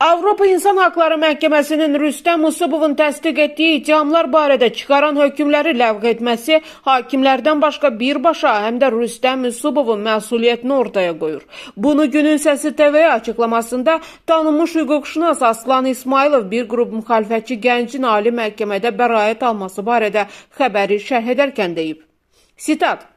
Avropa İnsan Haqları Məhkəməsinin Rüstəm Usubovun təsdiq etdiyi ittihamlar barədə çıxaran hökmləri ləğv etməsi hakimlərdən başqa birbaşa həm də Rüstəm Usubovun məsuliyyətini ortaya qoyur. Bunu günün səsi TV-yə açıqlamasında tanınmış hüquqşünas Aslan İsmailov bir qrup müxalifətçi gəncin ali məhkəmədə bəraət alması barədə xəbəri şərh edərkən deyib. Sitat: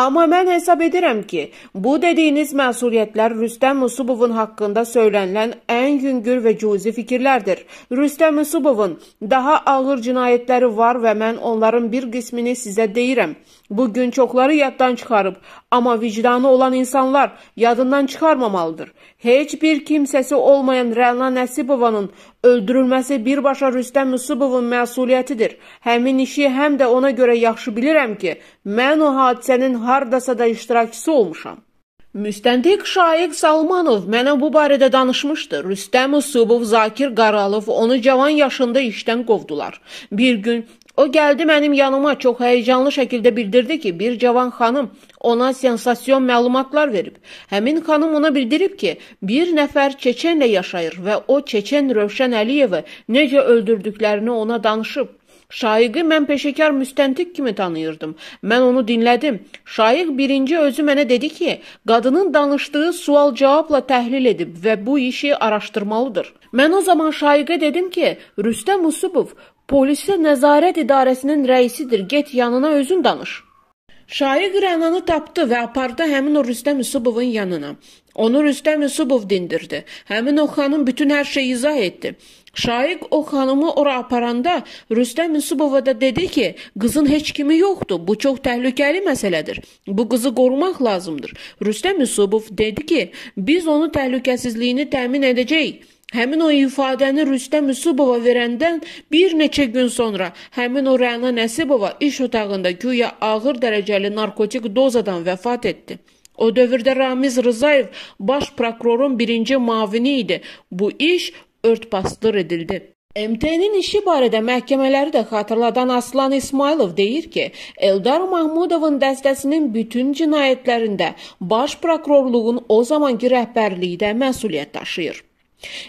Amma mən hesab edirəm ki, bu dediyiniz məsuliyyətlər Rüstəm Musubovun haqqında söylənilən ən yüngül və cüzi fikirlərdir. Rüstəm Musubovun daha ağır cinayətləri var və mən onların bir qismini sizə deyirəm. Bugün çoxları yaddan çıxarıb, amma vicdanı olan insanlar yadından çıxarmamalıdır. Heç bir kimsəsi olmayan Rəna Nəsibovanın Öldürülməsi birbaşa Rüstəm Musubovun məsuliyyətidir. Həmin işi həm də ona görə yaxşı bilirəm ki, mən o hadisənin hardasa da iştirakçısı olmuşam. Müstəntiq Şaiq Salmanov mənə bu barədə danışmışdı. Rüstəm Usubov, Zakir Qaralov onu cavan yaşında işdən qovdular. Bir gün o gəldi mənim yanıma çox həyəcanlı şəkildə bildirdi ki, bir cavan xanım ona sensasiyon məlumatlar verib. Həmin xanım ona bildirib ki, bir nəfər Çeçenlə yaşayır və o Çeçen Rövşən Əliyevi necə öldürdüklərini ona danışıb. Şaiqi mən peşəkar müstəntiq kimi tanıyırdım. Mən onu dinlədim. Şaiq birinci özü mənə dedi ki, qadının danışdığı sual-cavabla təhlil edib və bu işi araşdırmalıdır. Mən o zaman Şaiqə dedim ki, Rüstəm Usubov polisə nəzarət idarəsinin rəisidir. Get yanına özün danış. Şair Qırananı tapdı və apardı həmin o Rüstəm Üsubovun yanına. Onu Rüstəm Üsubov dindirdi. Həmin o xanım bütün hər şeyi izah etdi. Şaiq o xanımı ora aparanda Rüstəm Üsubova da dedi ki, qızın heç kimi yoxdur. Bu çox təhlükəli məsələdir. Bu qızı qorumaq lazımdır. Rüstəm Üsubov dedi ki, biz onu təhlükəsizliyini təmin edəcəyik. Həmin o ifadəni Rüstəm Üsubova verəndən bir neçə gün sonra həmin o Rəna Nəsibova iş otağında güya ağır dərəcəli narkotik dozadan vəfat etdi. O dövrdə Ramiz Rızayev baş prokurorun birinci mavini idi. Bu iş örtbasdır edildi. MT-nin işi barədə məhkəmələri də xatırladan Aslan İsmailov deyir ki, Eldar Mahmudovun dəstəsinin bütün cinayətlərində baş prokurorluğun o zamanki rəhbərliyi də məsuliyyət daşıyır.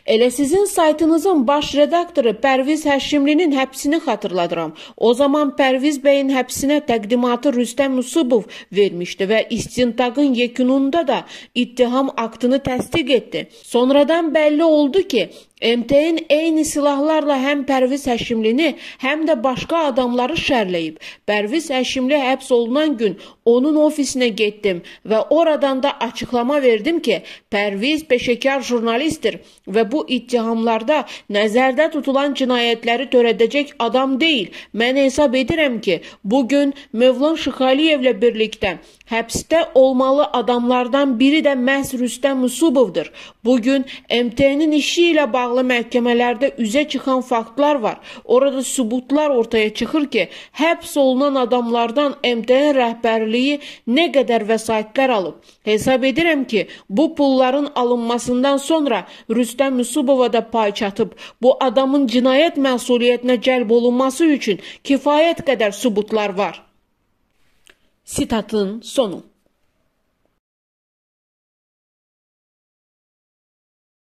Elə sizin saytınızın baş redaktoru Pərviz Həşimlinin həbsini xatırladıram. O zaman Pərviz bəyin həbsinə təqdimatı Rüstəm Musubov vermişdi və istintaqın yekununda da ittiham aktını təsdiq etdi. Sonradan bəlli oldu ki, MTN eyni silahlarla həm Pərviz Həşimlini, həm də başqa adamları şərləyib. Pərviz Həşimli həbs olunan gün onun ofisinə getdim və oradan da açıqlama verdim ki, Pərviz peşəkar jurnalistdir və bu ittihamlarda nəzərdə tutulan cinayətləri törədəcək adam deyil. Mən hesab edirəm ki, bu gün Mövlan Şıxaliyevlə birlikdə həbsdə olmalı adamlardan biri də məhz Rüstəm Musubovdur. Bu gün MTN-in işi ilə bağlı bağlı məhkəmələrdə üzə çıxan faktlar var. Orada sübutlar ortaya çıxır ki, həbs olunan adamlardan MTN rəhbərliyi nə qədər vəsaitlər alıb. Hesab edirəm ki, bu pulların alınmasından sonra Rüstəm Yusubova da pay çatıb. Bu adamın cinayət məsuliyyətinə cəlb olunması üçün kifayət qədər sübutlar var. Sitatın sonu